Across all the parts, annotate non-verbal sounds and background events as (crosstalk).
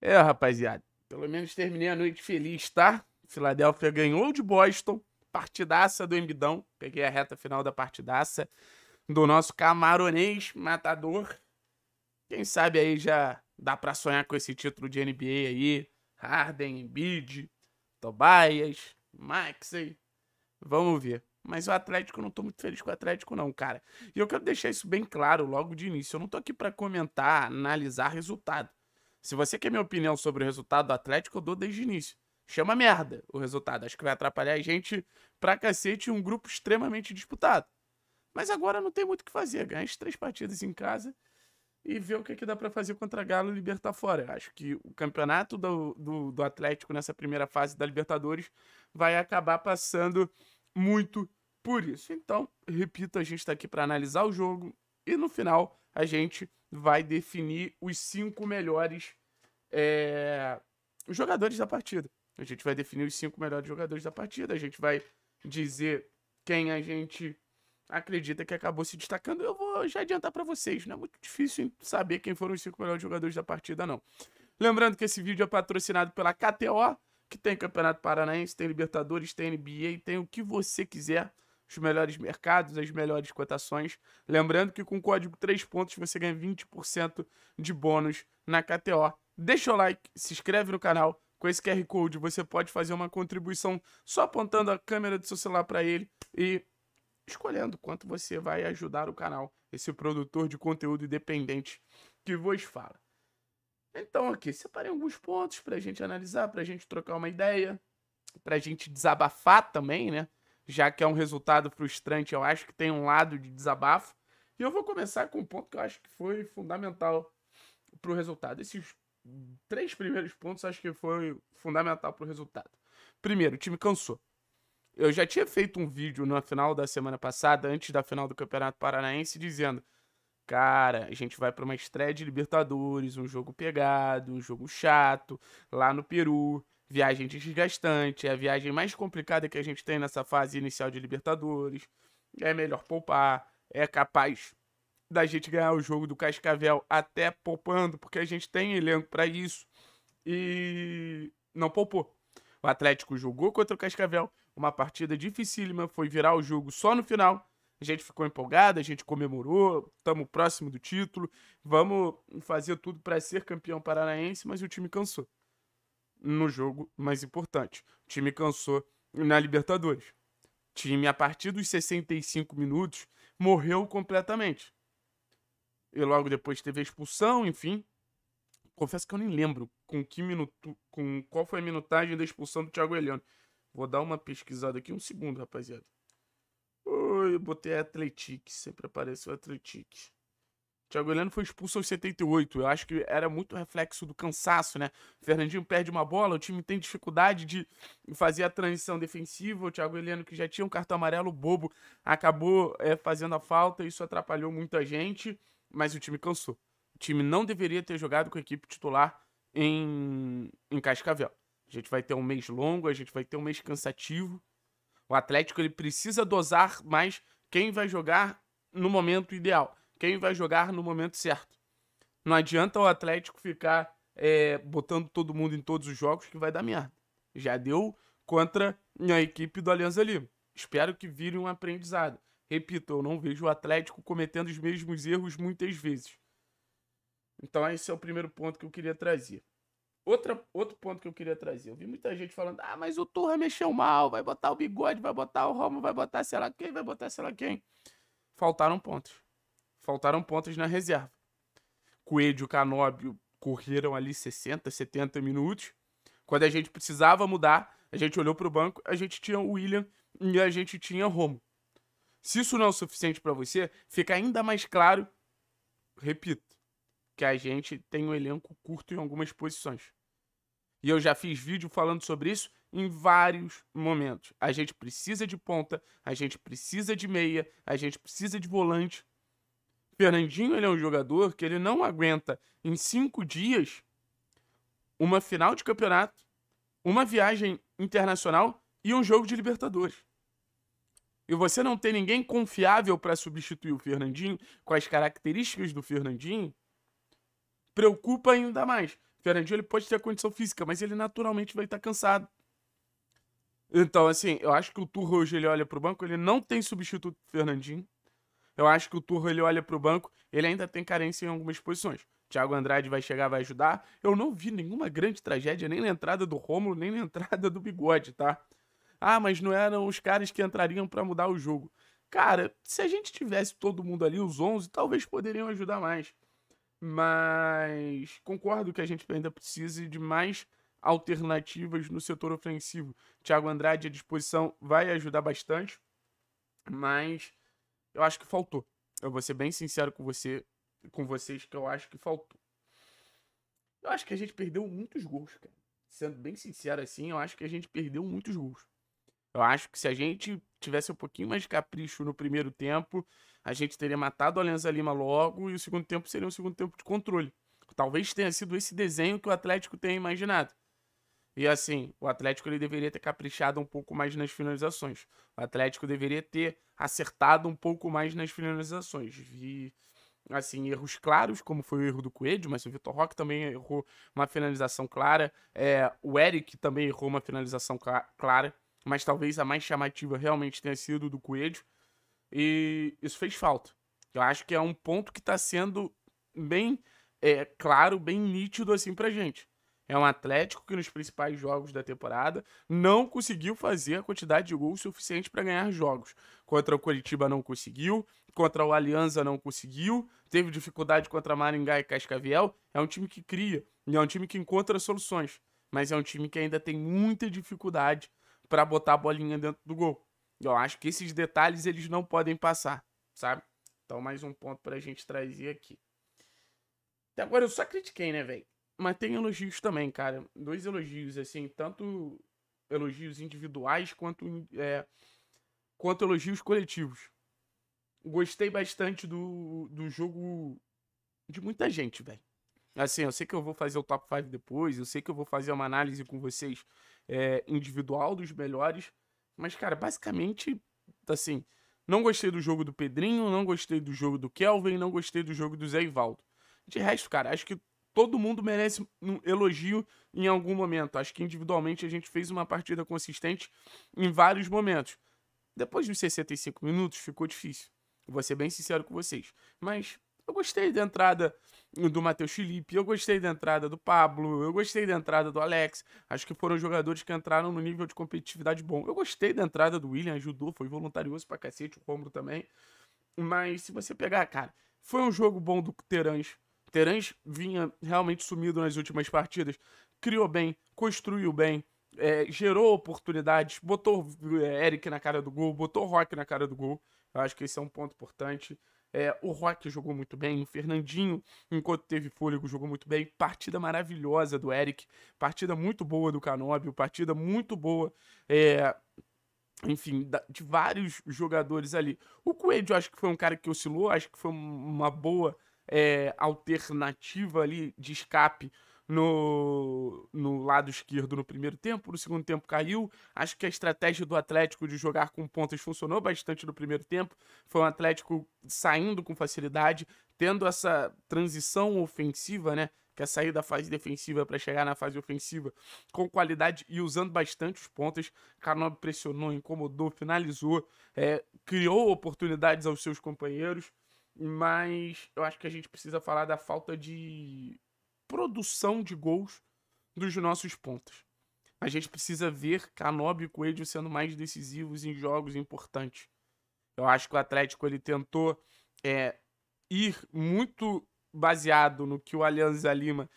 É, rapaziada, pelo menos terminei a noite feliz, tá? Filadélfia ganhou de Boston, partidaça do Embidão. Peguei a reta final da partidaça do nosso camaronês matador. Quem sabe aí já dá pra sonhar com esse título de NBA aí. Harden, Embiid, Tobias, Maxey. Vamos ver. Mas o Atlético, eu não tô muito feliz com o Atlético, não, cara. E eu quero deixar isso bem claro logo de início. Eu não tô aqui para comentar, analisar resultado. Se você quer minha opinião sobre o resultado do Atlético, eu dou desde o início. Chama merda o resultado. Acho que vai atrapalhar a gente pra cacete um grupo extremamente disputado. Mas agora não tem muito o que fazer. Ganhar as três partidas em casa e ver o que, é que dá para fazer contra Galo e Libertar fora. Acho que o campeonato do, do, do Atlético nessa primeira fase da Libertadores vai acabar passando muito por isso. Então, repito, a gente está aqui para analisar o jogo e no final a gente vai definir os cinco melhores é, jogadores da partida. A gente vai definir os cinco melhores jogadores da partida, a gente vai dizer quem a gente acredita que acabou se destacando. Eu vou já adiantar para vocês, não é muito difícil saber quem foram os cinco melhores jogadores da partida, não. Lembrando que esse vídeo é patrocinado pela KTO, que tem Campeonato Paranaense, tem Libertadores, tem NBA, tem o que você quiser os melhores mercados, as melhores cotações. Lembrando que com o código 3 pontos você ganha 20% de bônus na KTO. Deixa o like, se inscreve no canal. Com esse QR Code você pode fazer uma contribuição só apontando a câmera do seu celular para ele e escolhendo quanto você vai ajudar o canal, esse produtor de conteúdo independente que vos fala. Então aqui, separei alguns pontos para a gente analisar, para a gente trocar uma ideia, para a gente desabafar também, né? já que é um resultado frustrante, eu acho que tem um lado de desabafo. E eu vou começar com um ponto que eu acho que foi fundamental para o resultado. Esses três primeiros pontos acho que foi fundamental para o resultado. Primeiro, o time cansou. Eu já tinha feito um vídeo na final da semana passada, antes da final do Campeonato Paranaense, dizendo: Cara, a gente vai para uma estreia de Libertadores, um jogo pegado, um jogo chato, lá no Peru viagem desgastante, é a viagem mais complicada que a gente tem nessa fase inicial de Libertadores. É melhor poupar, é capaz da gente ganhar o jogo do Cascavel até poupando, porque a gente tem elenco para isso. E não poupou. O Atlético jogou contra o Cascavel, uma partida dificílima, foi virar o jogo só no final. A gente ficou empolgado, a gente comemorou, estamos próximo do título, vamos fazer tudo para ser campeão paranaense, mas o time cansou no jogo mais importante. O time cansou na Libertadores. O time, a partir dos 65 minutos, morreu completamente. E logo depois teve a expulsão, enfim. Confesso que eu nem lembro com que minuto, com qual foi a minutagem da expulsão do Thiago Heleno. Vou dar uma pesquisada aqui, um segundo, rapaziada. Oi, botei Atletique, sempre aparece o Atletique. Thiago Heleno foi expulso aos 78. Eu acho que era muito reflexo do cansaço, né? O Fernandinho perde uma bola, o time tem dificuldade de fazer a transição defensiva. O Thiago Heleno, que já tinha um cartão amarelo bobo, acabou é, fazendo a falta. Isso atrapalhou muita gente, mas o time cansou. O time não deveria ter jogado com a equipe titular em, em Cascavel. A gente vai ter um mês longo, a gente vai ter um mês cansativo. O Atlético ele precisa dosar mais quem vai jogar no momento ideal quem vai jogar no momento certo. Não adianta o Atlético ficar é, botando todo mundo em todos os jogos que vai dar merda. Já deu contra a equipe do Alianza Lima. Espero que vire um aprendizado. Repito, eu não vejo o Atlético cometendo os mesmos erros muitas vezes. Então esse é o primeiro ponto que eu queria trazer. Outra, outro ponto que eu queria trazer. Eu vi muita gente falando, ah, mas o Turra mexeu mal, vai botar o Bigode, vai botar o Romo, vai botar sei lá quem, vai botar sei lá quem. Faltaram pontos. Faltaram pontas na reserva. Coelho e Canóbio correram ali 60, 70 minutos. Quando a gente precisava mudar, a gente olhou para o banco, a gente tinha o William e a gente tinha Romo. Se isso não é o suficiente para você, fica ainda mais claro, repito, que a gente tem um elenco curto em algumas posições. E eu já fiz vídeo falando sobre isso em vários momentos. A gente precisa de ponta, a gente precisa de meia, a gente precisa de volante. Fernandinho ele é um jogador que ele não aguenta em cinco dias uma final de campeonato, uma viagem internacional e um jogo de Libertadores. E você não tem ninguém confiável para substituir o Fernandinho com as características do Fernandinho, preocupa ainda mais. O Fernandinho ele pode ter a condição física, mas ele naturalmente vai estar cansado. Então, assim, eu acho que o Turro hoje ele olha para o banco, ele não tem substituto do Fernandinho. Eu acho que o Turro ele olha para o banco, ele ainda tem carência em algumas posições. Thiago Andrade vai chegar, vai ajudar. Eu não vi nenhuma grande tragédia, nem na entrada do Rômulo, nem na (laughs) entrada do Bigode, tá? Ah, mas não eram os caras que entrariam para mudar o jogo. Cara, se a gente tivesse todo mundo ali, os 11, talvez poderiam ajudar mais. Mas concordo que a gente ainda precise de mais alternativas no setor ofensivo. Thiago Andrade à disposição vai ajudar bastante, mas eu acho que faltou. Eu vou ser bem sincero com você, com vocês que eu acho que faltou. Eu acho que a gente perdeu muitos gols, cara. Sendo bem sincero assim, eu acho que a gente perdeu muitos gols. Eu acho que se a gente tivesse um pouquinho mais de capricho no primeiro tempo, a gente teria matado o Alianza Lima logo e o segundo tempo seria um segundo tempo de controle. Talvez tenha sido esse desenho que o Atlético tenha imaginado. E assim, o Atlético ele deveria ter caprichado um pouco mais nas finalizações. O Atlético deveria ter acertado um pouco mais nas finalizações. Vi assim, erros claros, como foi o erro do Coelho, mas o Vitor Roque também errou uma finalização clara. É, o Eric também errou uma finalização clara, mas talvez a mais chamativa realmente tenha sido do Coelho. E isso fez falta. Eu acho que é um ponto que está sendo bem é, claro, bem nítido assim para gente. É um Atlético que nos principais jogos da temporada não conseguiu fazer a quantidade de gols suficiente para ganhar jogos. Contra o Curitiba não conseguiu, contra o Alianza não conseguiu, teve dificuldade contra Maringá e Cascavel. É um time que cria, é um time que encontra soluções, mas é um time que ainda tem muita dificuldade para botar a bolinha dentro do gol. Eu acho que esses detalhes eles não podem passar, sabe? Então mais um ponto para a gente trazer aqui. Até agora eu só critiquei, né, velho? Mas tem elogios também, cara. Dois elogios, assim, tanto elogios individuais quanto, é, quanto elogios coletivos. Gostei bastante do, do jogo de muita gente, velho. Assim, eu sei que eu vou fazer o top 5 depois, eu sei que eu vou fazer uma análise com vocês é, individual dos melhores, mas, cara, basicamente, assim, não gostei do jogo do Pedrinho, não gostei do jogo do Kelvin, não gostei do jogo do Zé Ivaldo. De resto, cara, acho que todo mundo merece um elogio em algum momento. Acho que individualmente a gente fez uma partida consistente em vários momentos. Depois dos 65 minutos ficou difícil. Vou ser bem sincero com vocês. Mas eu gostei da entrada do Matheus Felipe, eu gostei da entrada do Pablo, eu gostei da entrada do Alex. Acho que foram jogadores que entraram no nível de competitividade bom. Eu gostei da entrada do William, ajudou, foi voluntarioso pra cacete, o Romulo também. Mas se você pegar, cara, foi um jogo bom do Terãs. Terãs vinha realmente sumido nas últimas partidas, criou bem, construiu bem, é, gerou oportunidades, botou é, Eric na cara do gol, botou Rock na cara do gol. Eu acho que esse é um ponto importante. É, o Rock jogou muito bem, o Fernandinho, enquanto teve fôlego, jogou muito bem. Partida maravilhosa do Eric, partida muito boa do Canóbio, partida muito boa, é, enfim, de vários jogadores ali. O Coelho, acho que foi um cara que oscilou, acho que foi uma boa é, alternativa ali de escape no, no lado esquerdo no primeiro tempo, no segundo tempo caiu. Acho que a estratégia do Atlético de jogar com pontas funcionou bastante no primeiro tempo. Foi um Atlético saindo com facilidade, tendo essa transição ofensiva, né? Que é sair da fase defensiva para chegar na fase ofensiva com qualidade e usando bastante os pontas. Canob pressionou, incomodou, finalizou, é, criou oportunidades aos seus companheiros. Mas eu acho que a gente precisa falar da falta de produção de gols dos nossos pontos. A gente precisa ver Canobi e Coelho sendo mais decisivos em jogos importantes. Eu acho que o Atlético ele tentou é, ir muito baseado no que o Alianza Lima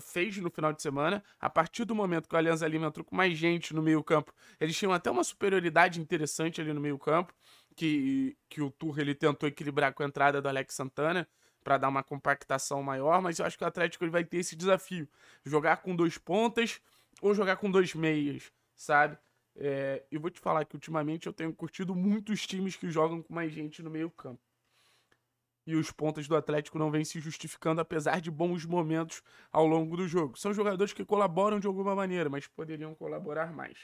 fez no final de semana. A partir do momento que o Alianza Lima entrou com mais gente no meio campo, eles tinham até uma superioridade interessante ali no meio campo que, que o Tour ele tentou equilibrar com a entrada do Alex Santana para dar uma compactação maior, mas eu acho que o Atlético ele vai ter esse desafio, jogar com dois pontas ou jogar com dois meias, sabe? É, e vou te falar que ultimamente eu tenho curtido muitos times que jogam com mais gente no meio campo. E os pontas do Atlético não vêm se justificando, apesar de bons momentos ao longo do jogo. São jogadores que colaboram de alguma maneira, mas poderiam colaborar mais.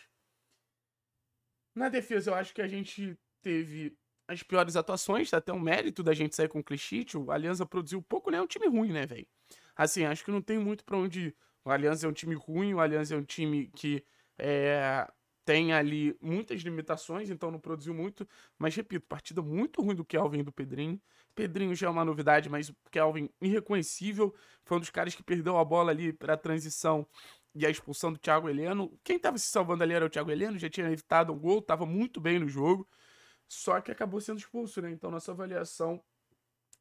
Na defesa, eu acho que a gente teve as piores atuações, tá até um mérito da gente sair com o Clichit, o Aliança produziu pouco, né? É um time ruim, né, velho? Assim, acho que não tem muito pra onde ir. O Aliança é um time ruim, o Aliança é um time que é, tem ali muitas limitações, então não produziu muito. Mas, repito, partida muito ruim do Kelvin e do Pedrinho. Pedrinho já é uma novidade, mas o Kelvin irreconhecível. Foi um dos caras que perdeu a bola ali pra transição e a expulsão do Thiago Heleno. Quem tava se salvando ali era o Thiago Heleno, já tinha evitado um gol, tava muito bem no jogo. Só que acabou sendo expulso, né? Então nossa avaliação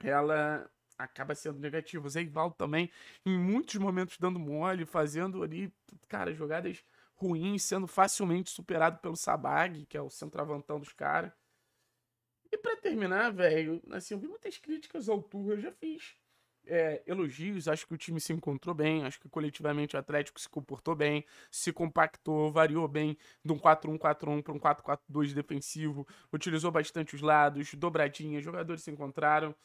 ela acaba sendo negativa. O Ivaldo também, em muitos momentos, dando mole, fazendo ali, cara, jogadas ruins, sendo facilmente superado pelo Sabag, que é o centroavantão dos caras. E para terminar, velho, assim, eu vi muitas críticas ao Turra, eu já fiz é, elogios, acho que o time se encontrou bem, acho que coletivamente o Atlético se comportou bem, se compactou, variou bem de um 4-1-4-1 para um 4-4-2 defensivo, utilizou bastante os lados, dobradinha, jogadores se encontraram.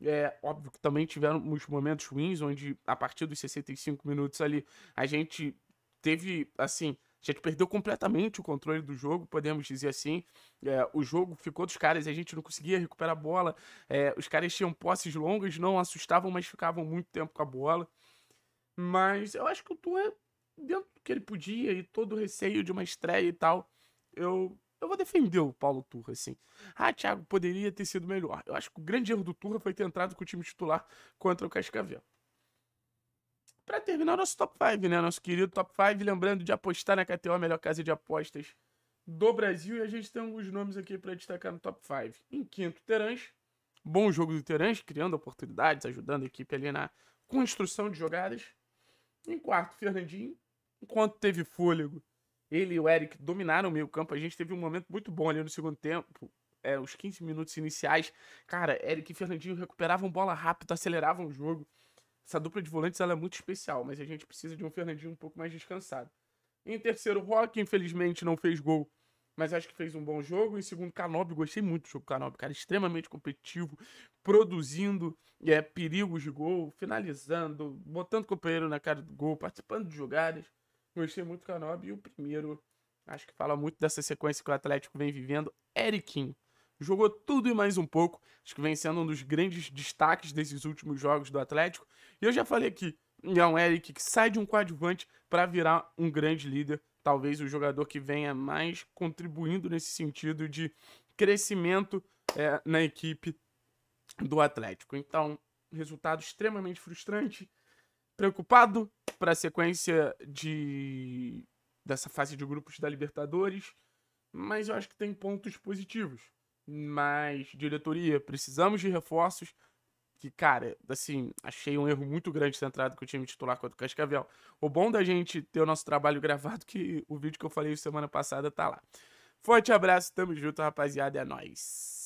É, óbvio que também tiveram uns momentos ruins, onde a partir dos 65 minutos ali a gente teve, assim, a gente perdeu completamente o controle do jogo, podemos dizer assim. É, o jogo ficou dos caras e a gente não conseguia recuperar a bola. É, os caras tinham posses longas, não assustavam, mas ficavam muito tempo com a bola. Mas eu acho que o Turra dentro do que ele podia e todo o receio de uma estreia e tal, eu eu vou defender o Paulo Turra, assim. Ah, Thiago, poderia ter sido melhor. Eu acho que o grande erro do Turra foi ter entrado com o time titular contra o Cascavel para terminar nosso top 5, né? Nosso querido top 5. Lembrando de apostar na KTO, a melhor casa de apostas do Brasil. E a gente tem alguns nomes aqui para destacar no top 5. Em quinto, Terãs. Bom jogo do Terãs, criando oportunidades, ajudando a equipe ali na construção de jogadas. Em quarto, Fernandinho. Enquanto teve fôlego, ele e o Eric dominaram o meio campo. A gente teve um momento muito bom ali no segundo tempo. É, os 15 minutos iniciais. Cara, Eric e Fernandinho recuperavam bola rápido, aceleravam o jogo. Essa dupla de volantes ela é muito especial, mas a gente precisa de um Fernandinho um pouco mais descansado. Em terceiro, Rock, infelizmente, não fez gol, mas acho que fez um bom jogo. Em segundo, Canobi, gostei muito do jogo Canobi, cara, extremamente competitivo, produzindo é, perigos de gol, finalizando, botando o companheiro na cara do gol, participando de jogadas. Gostei muito do Canobi. E o primeiro, acho que fala muito dessa sequência que o Atlético vem vivendo, Eriquinho jogou tudo e mais um pouco. Acho que vem sendo um dos grandes destaques desses últimos jogos do Atlético. E eu já falei aqui, é um Eric que sai de um coadjuvante para virar um grande líder. Talvez o jogador que venha mais contribuindo nesse sentido de crescimento é, na equipe do Atlético. Então, resultado extremamente frustrante. Preocupado para a sequência de dessa fase de grupos da Libertadores, mas eu acho que tem pontos positivos. Mas, diretoria, precisamos de reforços. Que, cara, assim, achei um erro muito grande ter entrado com o time titular contra o Cascavel. O bom da gente ter o nosso trabalho (laughs) gravado, que o vídeo que eu falei semana passada tá lá. Forte abraço, tamo junto, rapaziada, é nóis.